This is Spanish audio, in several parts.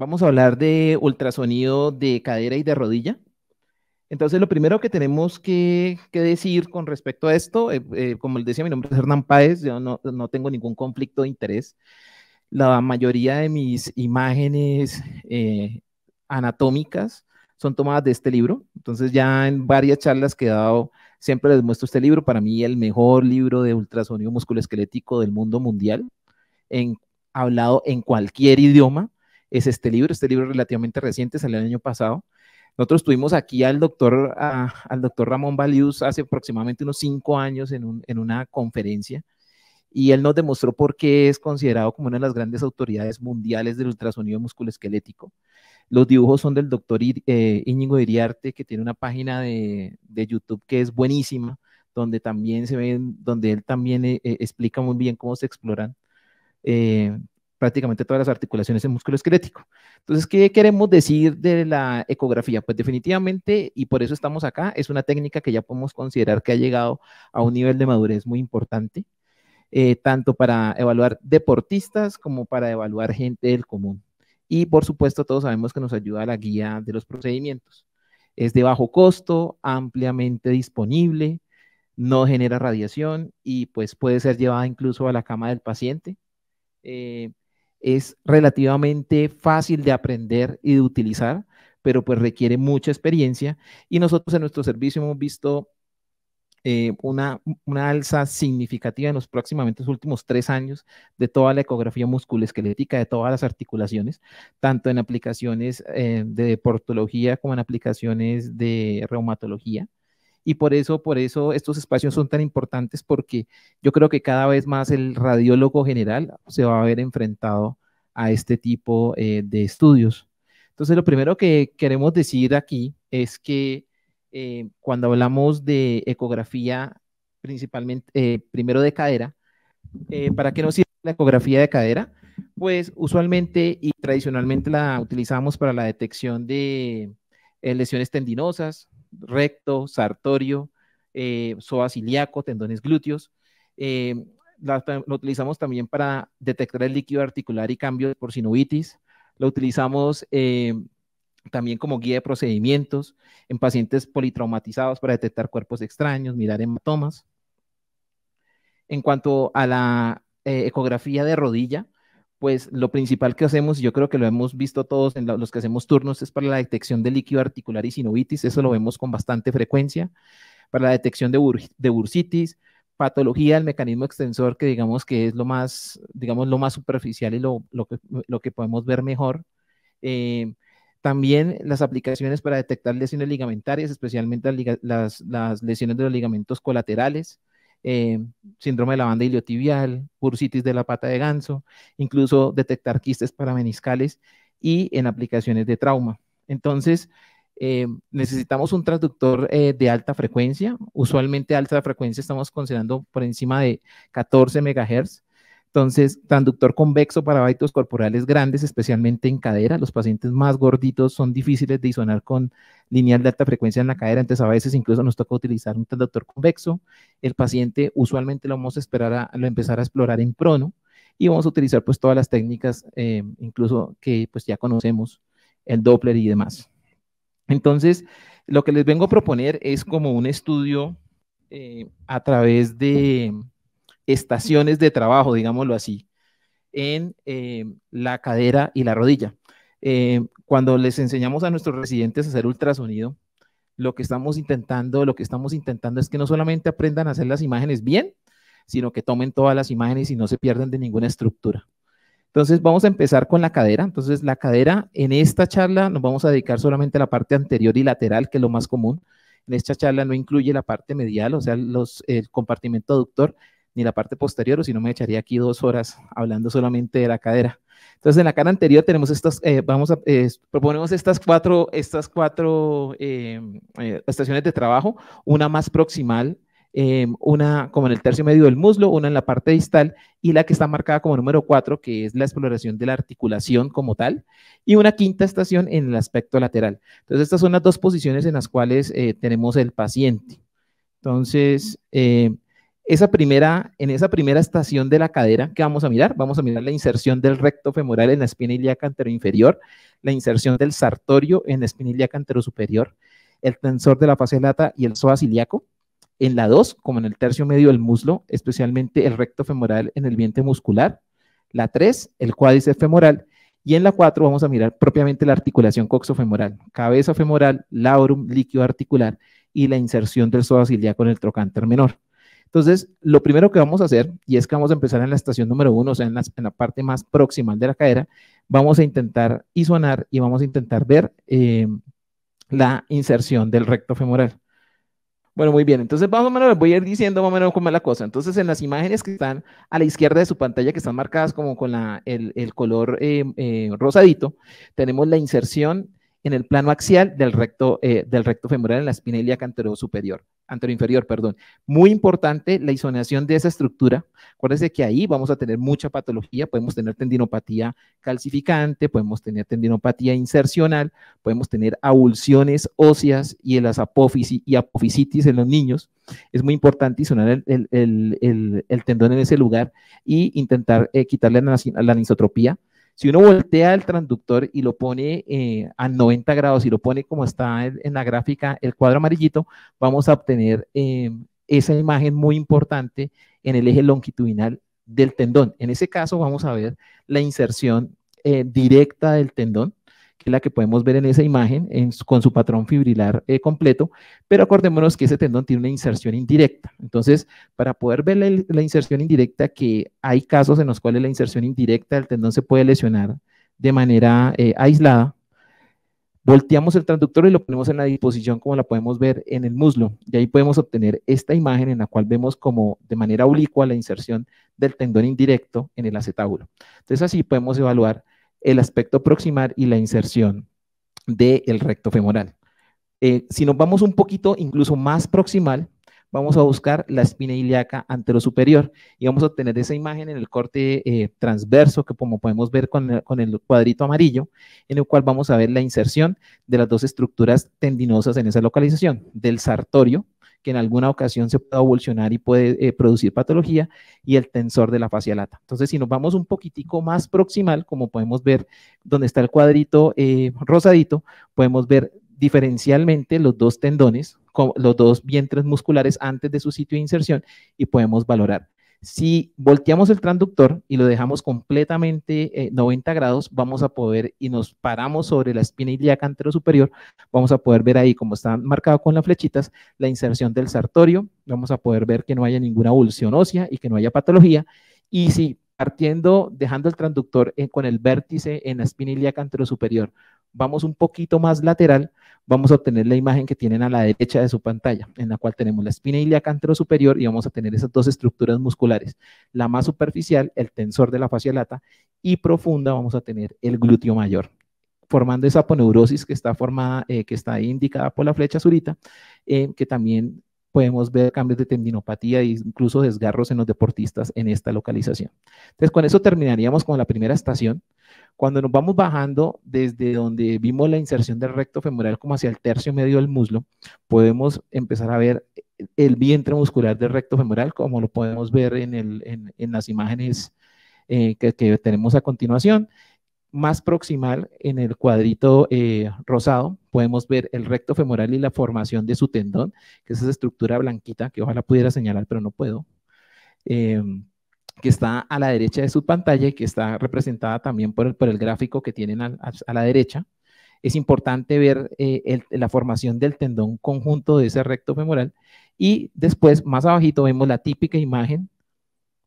vamos a hablar de ultrasonido de cadera y de rodilla. Entonces, lo primero que tenemos que, decir con respecto a esto, eh, eh, como les decía, mi nombre es Hernán Páez, yo no, no, tengo ningún conflicto de interés. La mayoría de mis imágenes eh, anatómicas son tomadas de este libro. Entonces, ya en varias charlas que he dado, siempre les muestro este libro. Para mí, el mejor libro de ultrasonido musculoesquelético del mundo mundial, en, hablado en cualquier idioma es este libro. Este libro relativamente reciente, salió el año pasado. Nosotros tuvimos aquí al doctor, al doctor Ramón Valius hace aproximadamente unos cinco años en, una conferencia y él nos demostró por qué es considerado como una de las grandes autoridades mundiales del ultrasonido musculoesquelético. Los dibujos son del doctor Iñigo eh, Iriarte, que tiene una página de, YouTube que es buenísima, donde también se ven, donde él también eh, eh, explica muy bien cómo se exploran prácticamente todas las articulaciones en músculo esquelético. Entonces, ¿qué queremos decir de la ecografía? Pues definitivamente, y por eso estamos acá, es una técnica que ya podemos considerar que ha llegado a un nivel de madurez muy importante, eh, tanto para evaluar deportistas como para evaluar gente del común. Y por supuesto, todos sabemos que nos ayuda a la guía de los procedimientos. Es de bajo costo, ampliamente disponible, no genera radiación y pues puede ser llevada incluso a la cama del paciente. Eh, es relativamente fácil de aprender y de utilizar, pero pues requiere mucha experiencia. Y nosotros en nuestro servicio hemos visto eh, una, alza significativa en los próximamente los últimos tres años de toda la ecografía musculoesquelética de todas las articulaciones, tanto en aplicaciones eh, de deportología como en aplicaciones de reumatología y por eso, por eso estos espacios son tan importantes porque yo creo que cada vez más el radiólogo general se va a ver enfrentado a este tipo eh, de estudios. Entonces, lo primero que queremos decir aquí es que eh, cuando hablamos de ecografía, principalmente, eh, primero de cadera, ¿para qué nos sirve la ecografía de cadera? Pues usualmente y tradicionalmente la utilizamos para la detección de lesiones tendinosas, recto, sartorio, eh, ilíaco, tendones glúteos. Eh, lo utilizamos también para detectar el líquido articular y cambio por sinovitis. Lo utilizamos eh, también como guía de procedimientos en pacientes politraumatizados para detectar cuerpos extraños, mirar hematomas. En cuanto a la eh, ecografía de rodilla, pues lo principal que hacemos, y yo creo que lo hemos visto todos en los que hacemos turnos, es para la detección de líquido articular y sinovitis, eso lo vemos con bastante frecuencia, para la detección de, bursitis, patología del mecanismo extensor, que digamos que es lo más, digamos, lo más superficial y lo, que, podemos ver mejor. Eh, también las aplicaciones para detectar lesiones ligamentarias, especialmente las lesiones de los ligamentos colaterales, eh, síndrome de la banda iliotibial, bursitis de la pata de ganso, incluso detectar quistes parameniscales y en aplicaciones de trauma. Entonces, eh, necesitamos un transductor eh, de alta frecuencia. Usualmente alta frecuencia estamos considerando por encima de 14 megahertz entonces, transductor convexo para hábitos corporales grandes, especialmente en cadera. Los pacientes más gorditos son difíciles de disonar con lineal de alta frecuencia en la cadera, entonces a veces incluso nos toca utilizar un transductor convexo. El paciente usualmente lo vamos a esperar a, empezar a explorar en prono y vamos a utilizar pues todas las técnicas, eh, incluso que pues ya conocemos, el Doppler y demás. Entonces, lo que les vengo a proponer es como un estudio eh, a través de estaciones de trabajo, digámoslo así, en eh, la cadera y la rodilla. Eh, cuando les enseñamos a nuestros residentes a hacer ultrasonido, lo que estamos intentando, lo que estamos intentando es que no solamente aprendan a hacer las imágenes bien, sino que tomen todas las imágenes y no se pierdan de ninguna estructura. Entonces vamos a empezar con la cadera. Entonces la cadera en esta charla nos vamos a dedicar solamente a la parte anterior y lateral, que es lo más común. En esta charla no incluye la parte medial, o sea, los, el compartimento aductor, ni la parte posterior, o si no me echaría aquí dos horas hablando solamente de la cadera. Entonces, en la cara anterior tenemos estas, eh, vamos a, eh, proponemos estas cuatro, estas cuatro em, eh, estaciones de trabajo, una más proximal, em, una como en el tercio medio del muslo, una en la parte distal y la que está marcada como número cuatro, que es la exploración de la articulación como tal, y una quinta estación en el aspecto lateral. Entonces, estas son las dos posiciones en las cuales tenemos el paciente. Entonces, em, en esa primera estación de la cadera, ¿qué vamos a mirar? Vamos a mirar la inserción del recto femoral en la espina ilíaca inferior, la inserción del sartorio en la espina ilíaca superior, el tensor de la fase lata y el psoas ilíaco. En la 2, como en el tercio medio del muslo, especialmente el recto femoral en el vientre muscular. La 3, el cuádice femoral. Y en la 4 vamos a mirar propiamente la articulación coxofemoral, cabeza femoral, laurum, líquido articular y la inserción del psoas ilíaco en el trocánter menor. Entonces, lo primero que vamos a hacer, y es que vamos a empezar en la estación número uno, o sea, en la, parte más proximal de la cadera, vamos a intentar isonar y vamos a intentar ver eh, la inserción del recto femoral. Bueno, muy bien. Entonces, más o menos voy a ir diciendo más o menos cómo es la cosa. Entonces, en las imágenes que están a la izquierda de su pantalla, que están marcadas como con el, color eh, eh, rosadito, tenemos la inserción en el plano axial eh, del recto, femoral en la espina ilíaca antero superior, inferior, perdón. Muy importante la isonación de esa estructura. Acuérdense que ahí vamos a tener mucha patología, podemos tener tendinopatía calcificante, podemos tener tendinopatía insercional, podemos tener avulsiones óseas y las apófisis y apofisitis en los niños. Es muy importante isonar el, tendón en ese lugar e intentar eh, quitarle la, la anisotropía si uno voltea el transductor y lo pone eh, a 90 grados y lo pone como está en, la gráfica, el cuadro amarillito, vamos a obtener eh, esa imagen muy importante en el eje longitudinal del tendón. En ese caso vamos a ver la inserción eh, directa del tendón que es la que podemos ver en esa imagen con su patrón fibrilar eh, completo, pero acordémonos que ese tendón tiene una inserción indirecta. Entonces, para poder ver la, inserción indirecta, que hay casos en los cuales la inserción indirecta del tendón se puede lesionar de manera eh, aislada, volteamos el transductor y lo ponemos en la disposición como la podemos ver en el muslo. Y ahí podemos obtener esta imagen en la cual vemos como de manera oblicua la inserción del tendón indirecto en el acetábulo. Entonces así podemos evaluar el aspecto proximal y la inserción del recto femoral. Eh, si nos vamos un poquito incluso más proximal, vamos a buscar la espina ilíaca anterosuperior y vamos a obtener esa imagen en el corte eh, transverso que como podemos ver con el, cuadrito amarillo, en el cual vamos a ver la inserción de las dos estructuras tendinosas en esa localización, del sartorio que en alguna ocasión se puede evolucionar y puede eh, producir patología, y el tensor de la fascia lata. Entonces, si nos vamos un poquitico más proximal, como podemos ver donde está el cuadrito eh, rosadito, podemos ver diferencialmente los dos tendones, los dos vientres musculares antes de su sitio de inserción y podemos valorar si volteamos el transductor y lo dejamos completamente 90 eh, grados, vamos a poder, y nos paramos sobre la espina ilíaca superior, vamos a poder ver ahí, como está marcado con las flechitas, la inserción del sartorio, vamos a poder ver que no haya ninguna evolución ósea y que no haya patología, y si partiendo, dejando el transductor eh, con el vértice en la espina ilíaca superior, vamos un poquito más lateral, vamos a obtener la imagen que tienen a la derecha de su pantalla, en la cual tenemos la espina ilíaca superior y vamos a tener esas dos estructuras musculares. La más superficial, el tensor de la fascia lata, y profunda vamos a tener el glúteo mayor formando esa aponeurosis que está formada, eh, que está indicada por la flecha azulita, eh, que también podemos ver cambios de tendinopatía e incluso desgarros en los deportistas en esta localización. Entonces, con eso terminaríamos con la primera estación. Cuando nos vamos bajando desde donde vimos la inserción del recto femoral como hacia el tercio medio del muslo, podemos empezar a ver el vientre muscular del recto femoral, como lo podemos ver en, las imágenes eh, que, tenemos a continuación. Más proximal, en el cuadrito eh, rosado, podemos ver el recto femoral y la formación de su tendón, que es esa estructura blanquita que ojalá pudiera señalar, pero no puedo. Em, que está a la derecha de su pantalla y que está representada también por el, gráfico que tienen a, la derecha. Es importante ver eh, la formación del tendón conjunto de ese recto femoral y después más abajito vemos la típica imagen.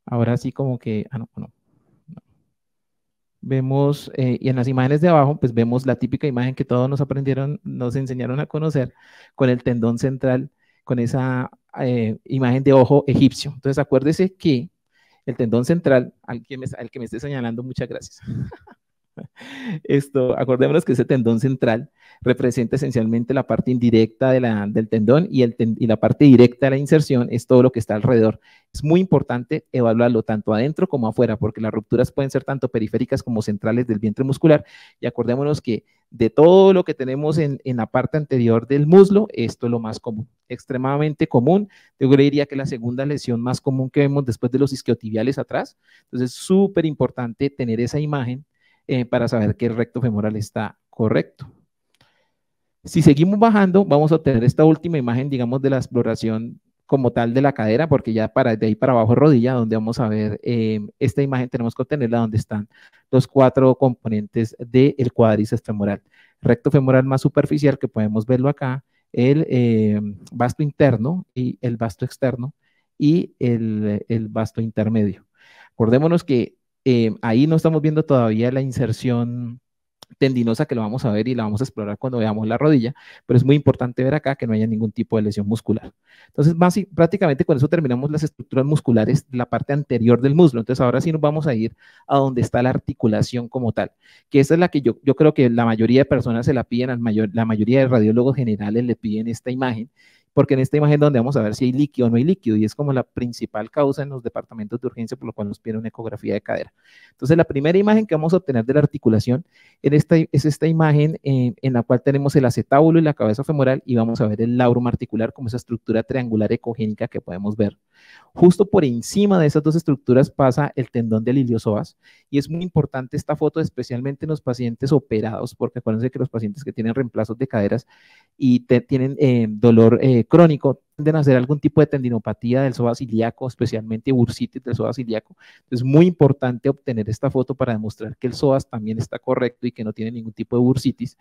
Ahora sí como que, ah, no, Vemos, eh, y en las imágenes de abajo, pues vemos la típica imagen que todos nos aprendieron, nos enseñaron a conocer con el tendón central, con esa eh, imagen de ojo egipcio. Entonces acuérdese que el tendón central al que me, al que me esté señalando. Muchas gracias. Esto, acordémonos que ese tendón central representa esencialmente la parte indirecta del tendón y, la parte directa de la inserción es todo lo que está alrededor. Es muy importante evaluarlo tanto adentro como afuera, porque las rupturas pueden ser tanto periféricas como centrales del vientre muscular. Y acordémonos que de todo lo que tenemos en, la parte anterior del muslo, esto es lo más común, extremadamente común. Yo le diría que la segunda lesión más común que vemos después de los isquiotibiales atrás. Entonces, es súper importante tener esa imagen eh, para saber que el recto femoral está correcto. Si seguimos bajando, vamos a obtener esta última imagen, digamos, de la exploración como tal de la cadera, porque ya para, de ahí para abajo rodilla, donde vamos a ver eh, esta imagen, tenemos que obtenerla donde están los cuatro componentes del el cuádriceps femoral. Recto femoral más superficial, que podemos verlo acá, el eh, vasto interno y el vasto externo y el, el vasto intermedio. Acordémonos que eh, ahí no estamos viendo todavía la inserción tendinosa que lo vamos a ver y la vamos a explorar cuando veamos la rodilla, pero es muy importante ver acá que no haya ningún tipo de lesión muscular. Entonces, prácticamente con eso terminamos las estructuras musculares de la parte anterior del muslo. Entonces, ahora sí nos vamos a ir a donde está la articulación como tal, que esa es la que yo, creo que la mayoría de personas se la piden, la mayoría de radiólogos generales le piden esta imagen porque en esta imagen donde vamos a ver si hay líquido o no hay líquido, y es como la principal causa en los departamentos de urgencia por lo cual nos piden una ecografía de cadera. Entonces, la primera imagen que vamos a obtener de la articulación es esta imagen eh, en la cual tenemos el acetábulo y la cabeza femoral, y vamos a ver el laurum articular como esa estructura triangular ecogénica que podemos ver. Justo por encima de esas dos estructuras pasa el tendón del iliosoas, y es muy importante esta foto, especialmente en los pacientes operados, porque acuérdense que los pacientes que tienen reemplazos de caderas y tienen eh, dolor eh, crónico, tienden a hacer algún tipo de tendinopatía del soas ilíaco, especialmente bursitis del soas ilíaco. Es muy importante obtener esta foto para demostrar que el psoas también está correcto y que no tiene ningún tipo de bursitis.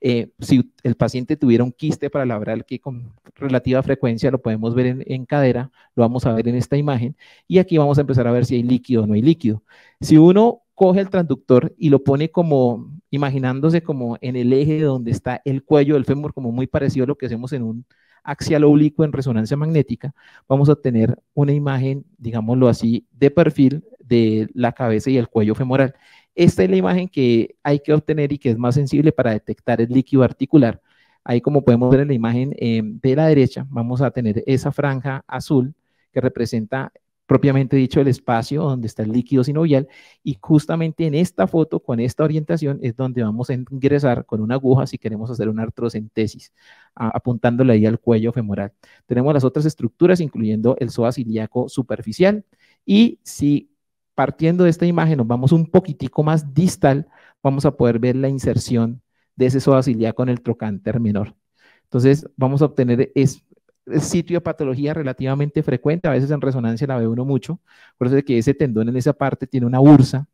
Eh, si el paciente tuviera un quiste para labral que con relativa frecuencia lo podemos ver en, en, cadera, lo vamos a ver en esta imagen y aquí vamos a empezar a ver si hay líquido o no hay líquido. Si uno coge el transductor y lo pone como imaginándose como en el eje donde está el cuello del fémur, como muy parecido a lo que hacemos en un axial oblicuo en resonancia magnética, vamos a tener una imagen, digámoslo así, de perfil de la cabeza y el cuello femoral. Esta es la imagen que hay que obtener y que es más sensible para detectar el líquido articular. Ahí como podemos ver en la imagen eh, de la derecha, vamos a tener esa franja azul que representa propiamente dicho, el espacio donde está el líquido sinovial. Y justamente en esta foto, con esta orientación, es donde vamos a ingresar con una aguja si queremos hacer una artrocentesis, apuntándole ahí al cuello femoral. Tenemos las otras estructuras, incluyendo el psoas ilíaco superficial. Y si partiendo de esta imagen nos vamos un poquitico más distal, vamos a poder ver la inserción de ese psoas ilíaco en el trocánter menor. Entonces, vamos a obtener es, sitio de patología relativamente frecuente, a veces en resonancia la ve uno mucho, por eso es que ese tendón en esa parte tiene una bursa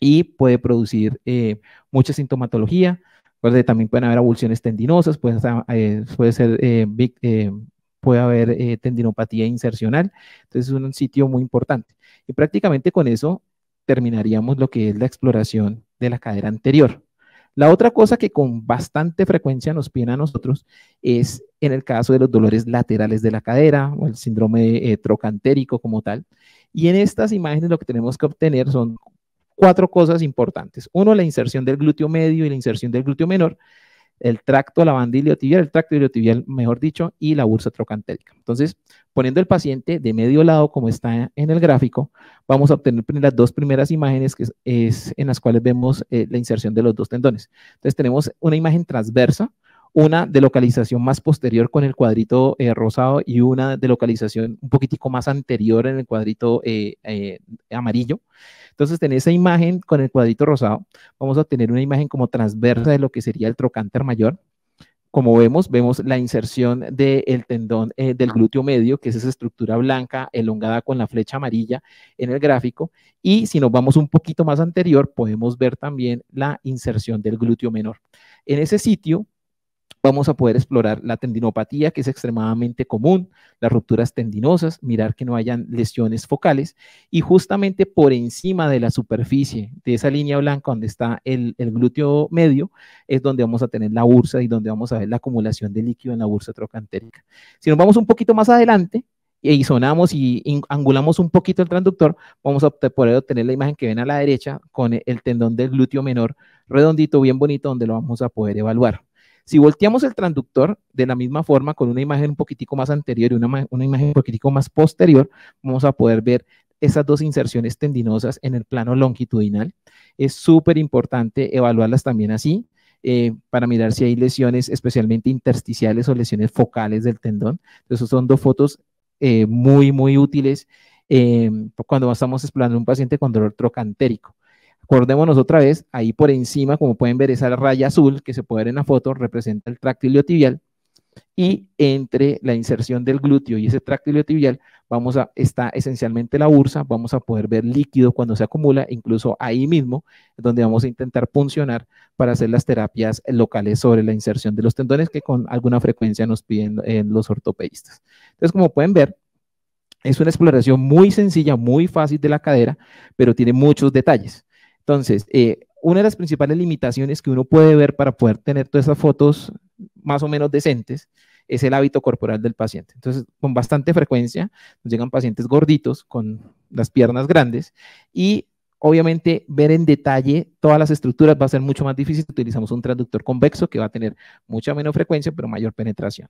y puede producir eh, mucha sintomatología, eso también pueden haber avulsiones tendinosas, puede, eh, ser, eh, puede haber tendinopatía insercional, entonces es un sitio muy importante. Y prácticamente con eso terminaríamos lo que es la exploración de la cadera anterior. La otra cosa que con bastante frecuencia nos piden a nosotros es en el caso de los dolores laterales de la cadera o el síndrome eh, trocantérico como tal. Y en estas imágenes lo que tenemos que obtener son cuatro cosas importantes. Uno, la inserción del glúteo medio y la inserción del glúteo menor el tracto lavandiliotibial, tibial el tracto iliotibial, mejor dicho, y la bursa trocantélica. Entonces, poniendo el paciente de medio lado, como está en el gráfico, vamos a obtener las dos primeras imágenes que es, en las cuales vemos eh, la inserción de los dos tendones. Entonces, tenemos una imagen transversa una de localización más posterior con el cuadrito eh, rosado y una de localización un poquitico más anterior en el cuadrito eh, eh, amarillo. Entonces, en esa imagen con el cuadrito rosado, vamos a tener una imagen como transversa de lo que sería el trocánter mayor. Como vemos, vemos la inserción del tendón del glúteo medio, que es esa estructura blanca elongada con la flecha amarilla en el gráfico. Y si nos vamos un poquito más anterior, podemos ver también la inserción del glúteo menor. En ese sitio vamos a poder explorar la tendinopatía, que es extremadamente común, las rupturas tendinosas, mirar que no hayan lesiones focales, y justamente por encima de la superficie de esa línea blanca donde está el, glúteo medio, es donde vamos a tener la bursa y donde vamos a ver la acumulación de líquido en la bursa trocantérica. Si nos vamos un poquito más adelante, y sonamos y angulamos un poquito el transductor, vamos a poder obtener la imagen que ven a la derecha con el tendón del glúteo menor redondito, bien bonito, donde lo vamos a poder evaluar. Si volteamos el transductor de la misma forma, con una imagen un poquitico más anterior y una, una imagen un poquitico más posterior, vamos a poder ver esas dos inserciones tendinosas en el plano longitudinal. Es súper importante evaluarlas también así eh, para mirar si hay lesiones especialmente intersticiales o lesiones focales del tendón. Esas son dos fotos eh, muy, muy útiles eh, cuando estamos explorando un paciente con dolor trocantérico. Recordémonos otra vez, ahí por encima, como pueden ver, esa raya azul que se puede ver en la foto, representa el tracto iliotibial. Y entre la inserción del glúteo y ese tracto iliotibial, vamos a, está esencialmente la bursa, vamos a poder ver líquido cuando se acumula, incluso ahí mismo, donde vamos a intentar puncionar para hacer las terapias locales sobre la inserción de los tendones que con alguna frecuencia nos piden eh, los ortopedistas. Entonces, como pueden ver, es una exploración muy sencilla, muy fácil de la cadera, pero tiene muchos detalles. Entonces, eh, una de las principales limitaciones que uno puede ver para poder tener todas esas fotos más o menos decentes es el hábito corporal del paciente. Entonces, con bastante frecuencia nos llegan pacientes gorditos con las piernas grandes y obviamente ver en detalle todas las estructuras va a ser mucho más difícil. Utilizamos un transductor convexo que va a tener mucha menos frecuencia, pero mayor penetración.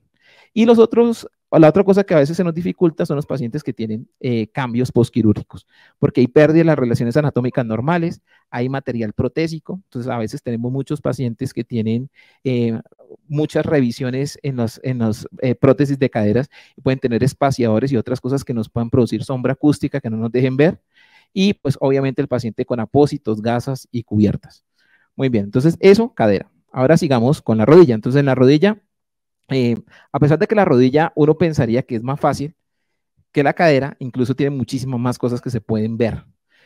Y los otros la otra cosa que a veces se nos dificulta son los pacientes que tienen eh, cambios postquirúrgicos, porque hay pérdida de las relaciones anatómicas normales, hay material protésico, entonces a veces tenemos muchos pacientes que tienen eh, muchas revisiones en las en los, eh, prótesis de caderas, pueden tener espaciadores y otras cosas que nos puedan producir sombra acústica que no nos dejen ver, y pues obviamente el paciente con apósitos, gasas y cubiertas. Muy bien, entonces eso, cadera. Ahora sigamos con la rodilla. Entonces en la rodilla eh, a pesar de que la rodilla uno pensaría que es más fácil que la cadera, incluso tiene muchísimas más cosas que se pueden ver.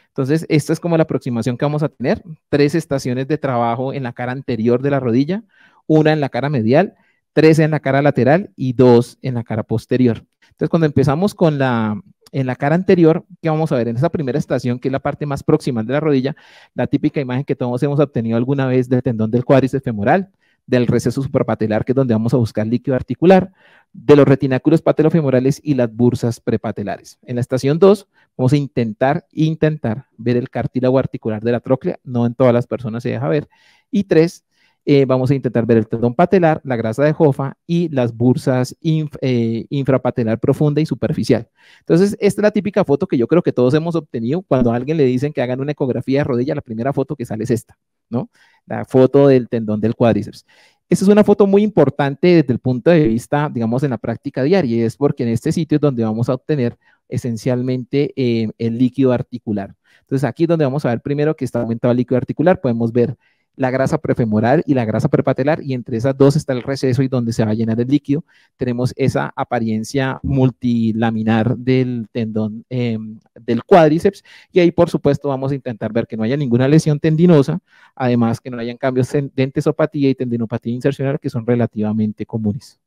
Entonces, esta es como la aproximación que vamos a tener. Tres estaciones de trabajo en la cara anterior de la rodilla, una en la cara medial, tres en la cara lateral y dos en la cara posterior. Entonces, cuando empezamos con la, en la cara anterior, ¿qué vamos a ver en esa primera estación, que es la parte más proximal de la rodilla, la típica imagen que todos hemos obtenido alguna vez del tendón del cuádriceps femoral, del receso suprapatelar, que es donde vamos a buscar líquido articular, de los retináculos patelofemorales y las bursas prepatelares. En la estación 2 vamos a intentar, intentar ver el cartílago articular de la troclea no en todas las personas se deja ver. Y 3, eh, vamos a intentar ver el tendón patelar, la grasa de Jofa y las bursas eh, infrapatelar profunda y superficial. Entonces, esta es la típica foto que yo creo que todos hemos obtenido cuando alguien le dicen que hagan una ecografía de rodilla, la primera foto que sale es esta. ¿no? La foto del tendón del cuádriceps. Esta es una foto muy importante desde el punto de vista, digamos, en la práctica diaria, y es porque en este sitio es donde vamos a obtener esencialmente eh, el líquido articular. Entonces, aquí es donde vamos a ver primero que está aumentado el líquido articular, podemos ver la grasa prefemoral y la grasa prepatelar, y entre esas dos está el receso y donde se va a llenar el líquido, tenemos esa apariencia multilaminar del tendón em, del cuádriceps, y ahí por supuesto vamos a intentar ver que no haya ninguna lesión tendinosa, además que no hayan cambios en entesopatía y tendinopatía insercional que son relativamente comunes.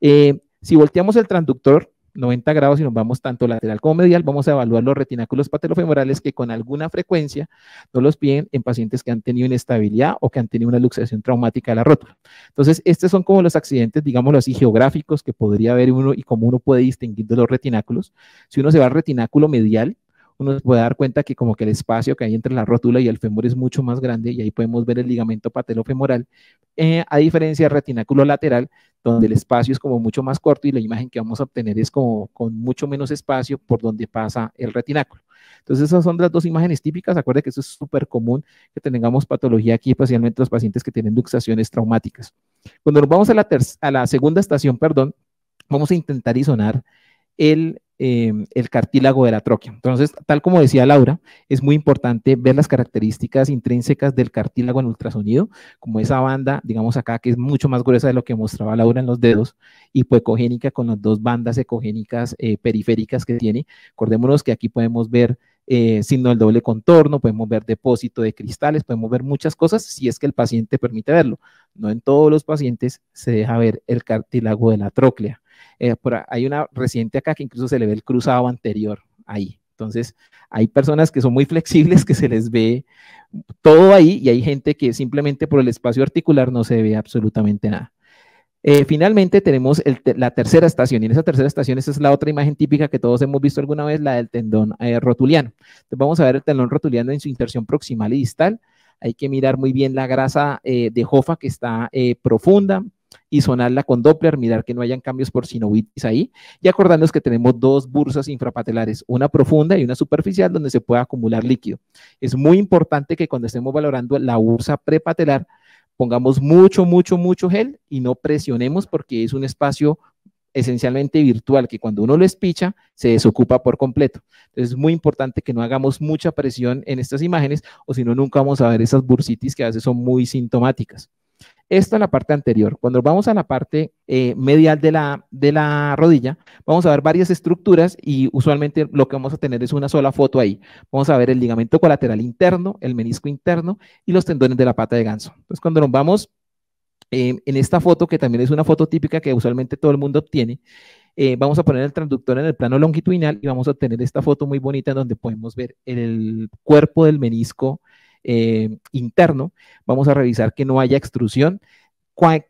Eh, si volteamos el transductor, 90 grados y nos vamos tanto lateral como medial, vamos a evaluar los retináculos patelofemorales que con alguna frecuencia no los piden en pacientes que han tenido inestabilidad o que han tenido una luxación traumática de la rótula. Entonces, estos son como los accidentes, digámoslo así, geográficos que podría haber uno y cómo uno puede distinguir de los retináculos. Si uno se va al retináculo medial, uno se puede dar cuenta que como que el espacio que hay entre la rótula y el fémur es mucho más grande y ahí podemos ver el ligamento patelofemoral, eh, a diferencia del retináculo lateral, donde el espacio es como mucho más corto y la imagen que vamos a obtener es como con mucho menos espacio por donde pasa el retináculo. Entonces esas son las dos imágenes típicas, acuérdense que eso es súper común que tengamos patología aquí, especialmente los pacientes que tienen luxaciones traumáticas. Cuando nos vamos a la, a la segunda estación, perdón, vamos a intentar isonar el Em, el cartílago de la troquia Entonces, tal como decía Laura, es muy importante ver las características intrínsecas del cartílago en ultrasonido, como esa banda, digamos acá, que es mucho más gruesa de lo que mostraba Laura en los dedos, hipoecogénica pues con las dos bandas ecogénicas eh, periféricas que tiene. Acordémonos que aquí podemos ver eh, sino el doble contorno, podemos ver depósito de cristales, podemos ver muchas cosas si es que el paciente permite verlo. No en todos los pacientes se deja ver el cartílago de la tróclea. Eh, hay una reciente acá que incluso se le ve el cruzado anterior ahí. Entonces, hay personas que son muy flexibles, que se les ve todo ahí, y hay gente que simplemente por el espacio articular no se ve absolutamente nada. Eh, finalmente tenemos la tercera estación, y en esa tercera estación, esa es la otra imagen típica que todos hemos visto alguna vez, la del tendón eh, rotuliano. Entonces vamos a ver el tendón rotuliano en su inserción proximal y distal. Hay que mirar muy bien la grasa eh, de Jofa que está profunda y sonarla con Doppler, mirar que no hayan cambios por sinovitis ahí y acordarnos que tenemos dos bursas infrapatelares, una profunda y una superficial donde se puede acumular líquido. Es muy importante que cuando estemos valorando la bursa prepatelar pongamos mucho, mucho, mucho gel y no presionemos porque es un espacio esencialmente virtual, que cuando uno lo espicha, se desocupa por completo. Entonces es muy importante que no hagamos mucha presión en estas imágenes o si no, nunca vamos a ver esas bursitis que a veces son muy sintomáticas. Esto es la parte anterior. Cuando vamos a la parte eh, medial de la, rodilla, vamos a ver varias estructuras y usualmente lo que vamos a tener es una sola foto ahí. Vamos a ver el ligamento colateral interno, el menisco interno y los tendones de la pata de ganso. Entonces, cuando nos vamos eh, en esta foto, que también es una foto típica que usualmente todo el mundo obtiene, eh, vamos a poner el transductor en el plano longitudinal y vamos a tener esta foto muy bonita en donde podemos ver el cuerpo del menisco eh, interno, vamos a revisar que no haya extrusión.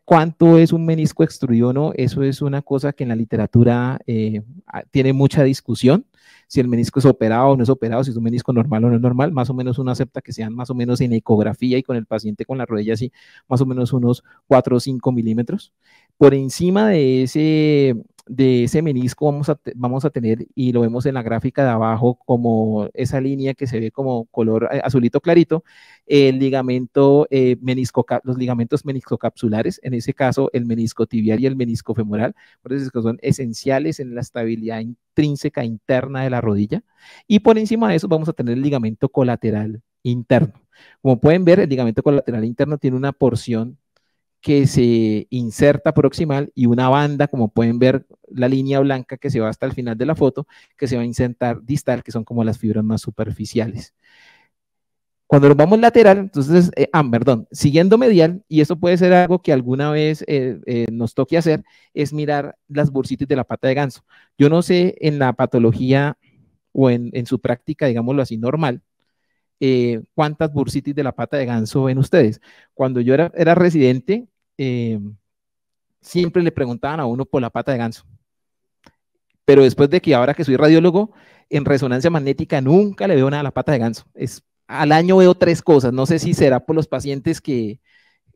¿Cuánto es un menisco extruido o no? Eso es una cosa que en la literatura eh, ah, tiene mucha discusión. Si el menisco es operado o no es operado, si es un menisco normal o no es normal, más o menos uno acepta que sean más o menos en ecografía y con el paciente con la rodilla así, más o menos unos 4 o 5 milímetros. Por encima de ese de ese menisco vamos a, vamos a tener, y lo vemos en la gráfica de abajo, como esa línea que se ve como color eh, azulito clarito, el ligamento eh, menisco, los ligamentos meniscocapsulares, en ese caso el menisco tibial y el menisco femoral, por eso es que son esenciales en la estabilidad intrínseca interna de la rodilla, y por encima de eso vamos a tener el ligamento colateral interno. Como pueden ver, el ligamento colateral interno tiene una porción que se inserta proximal y una banda, como pueden ver, la línea blanca que se va hasta el final de la foto, que se va a insertar distal, que son como las fibras más superficiales. Cuando nos vamos lateral, entonces, eh, ah, perdón, siguiendo medial, y eso puede ser algo que alguna vez eh, eh, nos toque hacer, es mirar las bursitis de la pata de ganso. Yo no sé en la patología o en, en su práctica, digámoslo así, normal, eh, cuántas bursitis de la pata de ganso ven ustedes. Cuando yo era, residente, eh, siempre le preguntaban a uno por la pata de ganso. Pero después de que ahora que soy radiólogo, en resonancia magnética nunca le veo nada a la pata de ganso. Es, al año veo tres cosas. No sé si será por los pacientes que,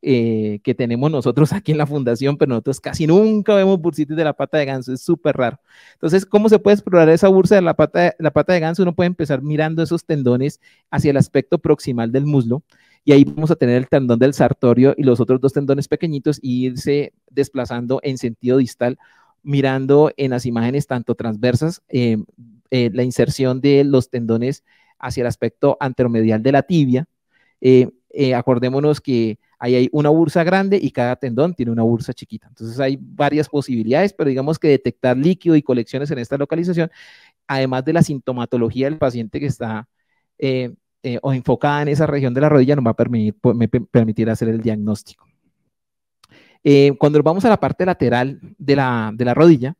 eh, que tenemos nosotros aquí en la fundación, pero nosotros casi nunca vemos bursitis de la pata de ganso, es súper raro. Entonces, ¿cómo se puede explorar esa bursa de la pata de, la pata de ganso? Uno puede empezar mirando esos tendones hacia el aspecto proximal del muslo y ahí vamos a tener el tendón del sartorio y los otros dos tendones pequeñitos e irse desplazando en sentido distal, mirando en las imágenes tanto transversas em, eh, la inserción de los tendones hacia el aspecto anteromedial de la tibia. Eh, eh, acordémonos que ahí hay una bursa grande y cada tendón tiene una bursa chiquita. Entonces hay varias posibilidades, pero digamos que detectar líquido y colecciones en esta localización, además de la sintomatología del paciente que está eh, eh, o enfocada en esa región de la rodilla, nos va a permitir, hacer el diagnóstico. cuando vamos a la parte lateral de la rodilla,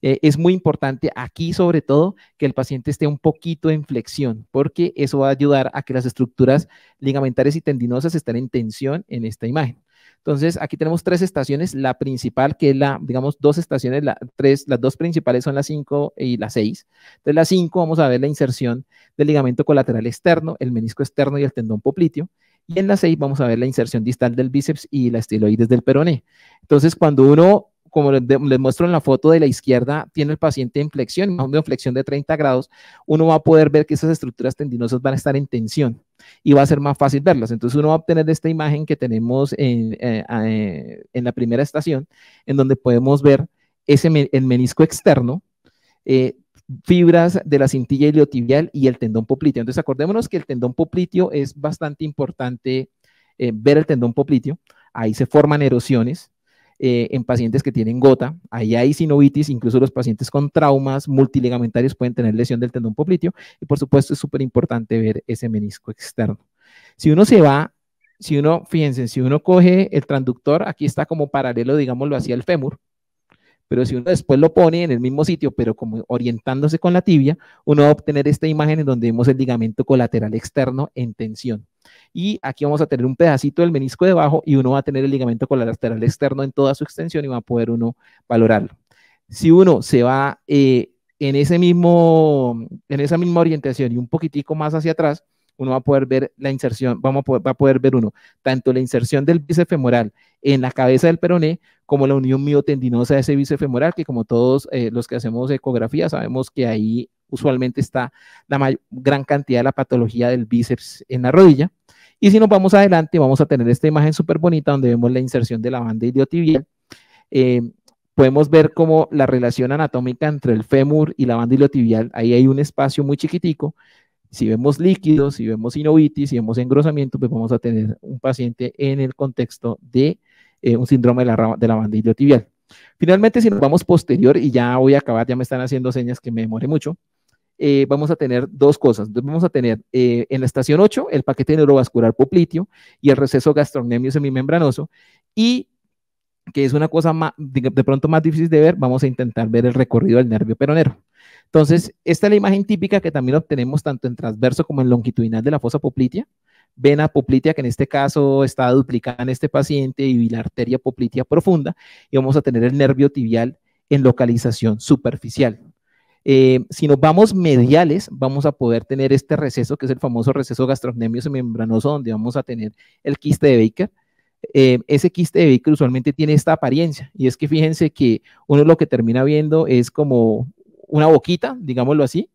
eh, es muy importante aquí sobre todo que el paciente esté un poquito en flexión, porque eso va a ayudar a que las estructuras ligamentares y tendinosas estén en tensión en esta imagen. Entonces, aquí tenemos tres estaciones, la principal, que es la, digamos, dos estaciones, tres, las dos principales son la 5 y la 6. Entonces, la 5 vamos a ver la inserción del ligamento colateral externo, el menisco externo y el tendón popliteo. Y en la 6 vamos a ver la inserción distal del bíceps y la estiloides del peroné. Entonces, cuando uno como les, muestro en la foto de la izquierda, tiene el paciente en flexión, en flexión de 30 grados, uno va a poder ver que esas estructuras tendinosas van a estar en tensión y va a ser más fácil verlas. Entonces uno va a obtener de esta imagen que tenemos en, eh, eh, la primera estación, en donde podemos ver ese el menisco externo, eh, fibras de la cintilla iliotibial y el tendón popliteo. Entonces acordémonos que el tendón popliteo es bastante importante ver el tendón popliteo. Ahí se forman erosiones, eh, en pacientes que tienen gota. Ahí hay sinovitis, incluso los pacientes con traumas multiligamentarios pueden tener lesión del tendón popliteo. Y por supuesto es súper importante ver ese menisco externo. Si uno se va, si uno, fíjense, si uno coge el transductor, aquí está como paralelo, digámoslo hacia el fémur. Pero si uno después lo pone en el mismo sitio, pero como orientándose con la tibia, uno va a obtener esta imagen en donde vemos el ligamento colateral externo en tensión. Y aquí vamos a tener un pedacito del menisco debajo y uno va a tener el ligamento colateral externo en toda su extensión y va a poder uno valorarlo. Si uno se va eh, en, ese mismo, en esa misma orientación y un poquitico más hacia atrás, uno va a poder ver la inserción, vamos poder, va a poder ver uno, tanto la inserción del bíceps femoral en la cabeza del peroné como la unión miotendinosa de ese bíceps femoral, que como todos eh, los que hacemos ecografía sabemos que ahí usualmente está la gran cantidad de la patología del bíceps en la rodilla. Y si nos vamos adelante, vamos a tener esta imagen súper bonita donde vemos la inserción de la banda iliotibial. Eh, podemos ver como la relación anatómica entre el fémur y la banda iliotibial, ahí hay un espacio muy chiquitico, si vemos líquidos, si vemos sinovitis, si vemos engrosamiento, pues vamos a tener un paciente en el contexto de eh, un síndrome de la, de la banda iliotibial. Finalmente, si nos vamos posterior, y ya voy a acabar, ya me están haciendo señas que me demore mucho, eh, vamos a tener dos cosas. Vamos a tener eh, en la estación 8 el paquete neurovascular popliteo y el receso gastrocnemio semimembranoso y que es una cosa de, pronto más difícil de ver, vamos a intentar ver el recorrido del nervio peronero. Entonces, esta es la imagen típica que también obtenemos tanto en transverso como en longitudinal de la fosa poplitea. Vena poplitea, que en este caso está duplicada en este paciente, y la arteria poplitea profunda, y vamos a tener el nervio tibial en localización superficial. Eh, si nos vamos mediales, vamos a poder tener este receso, que es el famoso receso gastrocnemio semimembranoso, donde vamos a tener el quiste de Baker eh, ese quiste de Baker usualmente tiene esta apariencia y es que fíjense que uno lo que termina viendo es como una boquita, digámoslo así,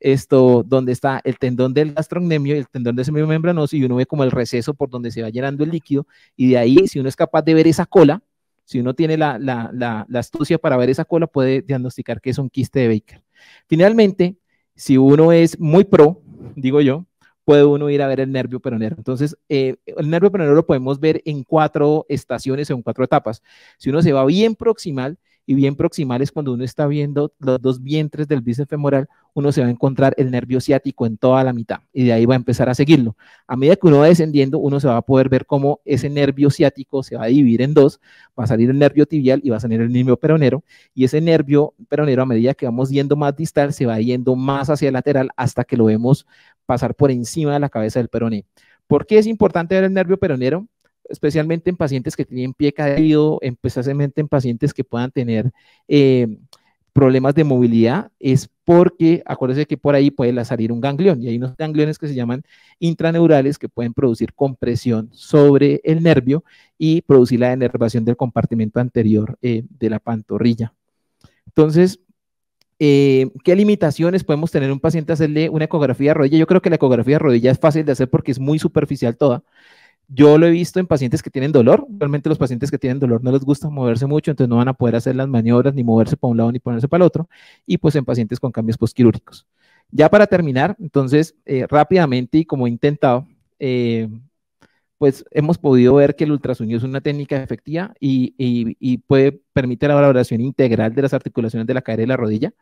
esto donde está el tendón del gastrocnemio y el tendón del semimembranoso y uno ve como el receso por donde se va llenando el líquido y de ahí si uno es capaz de ver esa cola, si uno tiene la, la astucia para ver esa cola puede diagnosticar que es un quiste de Baker. Finalmente, si uno es muy pro, digo yo, puede uno ir a ver el nervio peronero. Entonces, eh, el nervio peronero lo podemos ver en cuatro estaciones o en cuatro etapas. Si uno se va bien proximal, y bien proximal es cuando uno está viendo los dos vientres del bíceps femoral, uno se va a encontrar el nervio ciático en toda la mitad y de ahí va a empezar a seguirlo. A medida que uno va descendiendo, uno se va a poder ver cómo ese nervio ciático se va a dividir en dos, va a salir el nervio tibial y va a salir el nervio peronero y ese nervio peronero a medida que vamos yendo más distal se va yendo más hacia el lateral hasta que lo vemos pasar por encima de la cabeza del peroné. ¿Por qué es importante ver el nervio peronero? Especialmente en pacientes que tienen pie caído, especialmente en pacientes que puedan tener em, problemas de movilidad, es porque acuérdense que por ahí puede salir un ganglión y hay unos gangliones que se llaman intraneurales que pueden producir compresión sobre el nervio y producir la denervación del compartimento anterior eh, de la pantorrilla. Entonces, eh, ¿Qué limitaciones podemos tener un paciente a hacerle una ecografía de rodilla? Yo creo que la ecografía de rodilla es fácil de hacer porque es muy superficial toda. Yo lo he visto en pacientes que tienen dolor. Realmente los pacientes que tienen dolor no les gusta moverse mucho, entonces no van a poder hacer las maniobras, ni moverse para un lado, ni ponerse para el otro. Y pues en pacientes con cambios postquirúrgicos. Ya para terminar, entonces, eh, rápidamente y como he intentado, eh, pues hemos podido ver que el ultrasonido es una técnica efectiva y, y, puede permitir la valoración integral de las articulaciones de la cadera y la rodilla.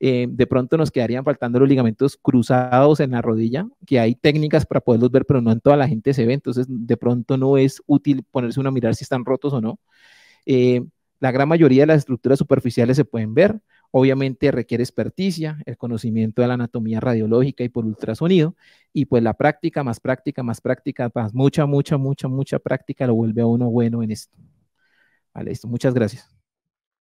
Eh, de pronto nos quedarían faltando los ligamentos cruzados en la rodilla, que hay técnicas para poderlos ver, pero no en toda la gente se ve, entonces de pronto no es útil ponerse uno a mirar si están rotos o no. Eh, la gran mayoría de las estructuras superficiales se pueden ver, Obviamente requiere experticia, el conocimiento de la anatomía radiológica y por ultrasonido, y pues la práctica, más práctica, más práctica, más mucha, mucha, mucha, mucha práctica lo vuelve a uno bueno en esto. Vale, listo, muchas gracias.